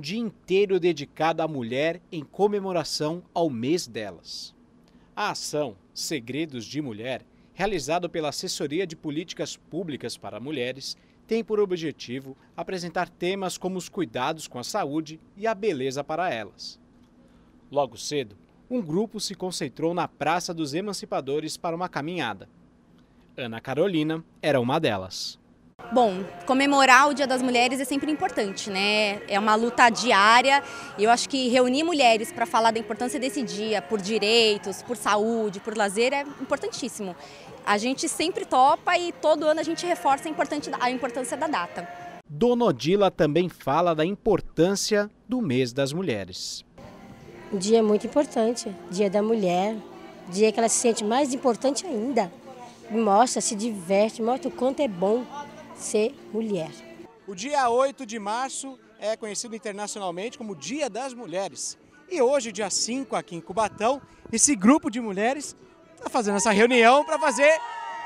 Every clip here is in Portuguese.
dia inteiro dedicado à mulher em comemoração ao mês delas. A ação Segredos de Mulher, realizada pela Assessoria de Políticas Públicas para Mulheres, tem por objetivo apresentar temas como os cuidados com a saúde e a beleza para elas. Logo cedo, um grupo se concentrou na Praça dos Emancipadores para uma caminhada. Ana Carolina era uma delas. Bom, comemorar o Dia das Mulheres é sempre importante, né? É uma luta diária eu acho que reunir mulheres para falar da importância desse dia, por direitos, por saúde, por lazer, é importantíssimo. A gente sempre topa e todo ano a gente reforça a importância da data. Dona Odila também fala da importância do mês das mulheres. Um dia é muito importante, dia da mulher, dia que ela se sente mais importante ainda. Mostra, se diverte, mostra o quanto é bom ser mulher. O dia 8 de março é conhecido internacionalmente como Dia das Mulheres. E hoje, dia 5, aqui em Cubatão, esse grupo de mulheres está fazendo essa reunião para fazer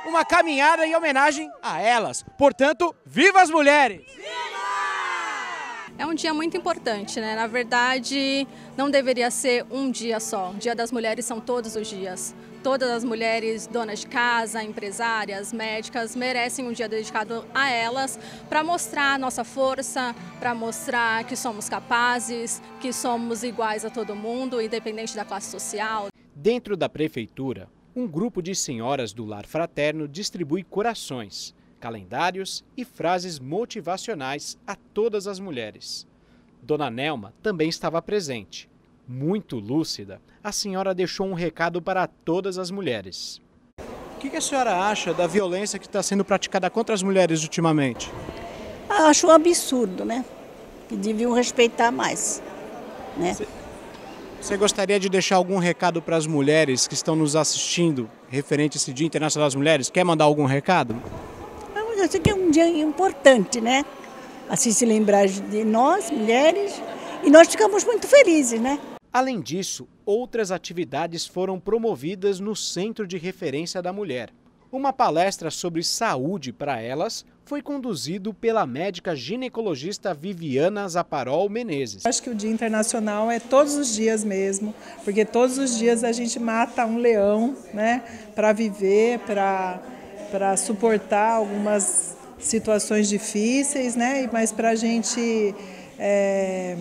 uma caminhada em homenagem a elas. Portanto, viva as mulheres! Viva! É um dia muito importante, né? Na verdade, não deveria ser um dia só. O Dia das Mulheres são todos os dias todas as mulheres, donas de casa, empresárias, médicas, merecem um dia dedicado a elas para mostrar a nossa força, para mostrar que somos capazes, que somos iguais a todo mundo, independente da classe social. Dentro da prefeitura, um grupo de senhoras do Lar Fraterno distribui corações, calendários e frases motivacionais a todas as mulheres. Dona Nelma também estava presente muito lúcida, a senhora deixou um recado para todas as mulheres. O que a senhora acha da violência que está sendo praticada contra as mulheres ultimamente? Ah, eu acho um absurdo, né? Que deviam respeitar mais, né? Você, você gostaria de deixar algum recado para as mulheres que estão nos assistindo referente a esse Dia Internacional das Mulheres? Quer mandar algum recado? Ah, eu sei que é um dia importante, né? Assim se lembrar de nós, mulheres, e nós ficamos muito felizes, né? Além disso, outras atividades foram promovidas no Centro de Referência da Mulher. Uma palestra sobre saúde para elas foi conduzido pela médica ginecologista Viviana Zaparol Menezes. Acho que o Dia Internacional é todos os dias mesmo, porque todos os dias a gente mata um leão, né, para viver, para para suportar algumas situações difíceis, né, mas para a gente é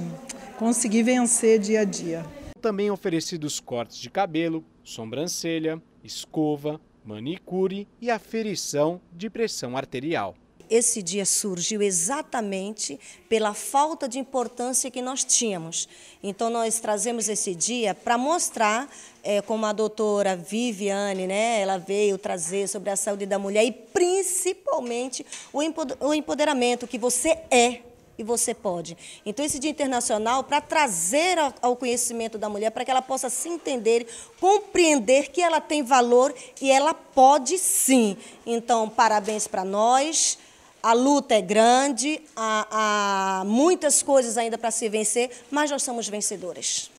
conseguir vencer dia a dia. Também oferecidos cortes de cabelo, sobrancelha, escova, manicure e aferição de pressão arterial. Esse dia surgiu exatamente pela falta de importância que nós tínhamos. Então, nós trazemos esse dia para mostrar, é, como a doutora Viviane, né, ela veio trazer sobre a saúde da mulher e principalmente o empoderamento que você é e você pode. Então, esse Dia Internacional, para trazer ao conhecimento da mulher, para que ela possa se entender, compreender que ela tem valor e ela pode sim. Então, parabéns para nós. A luta é grande, há, há muitas coisas ainda para se vencer, mas nós somos vencedores.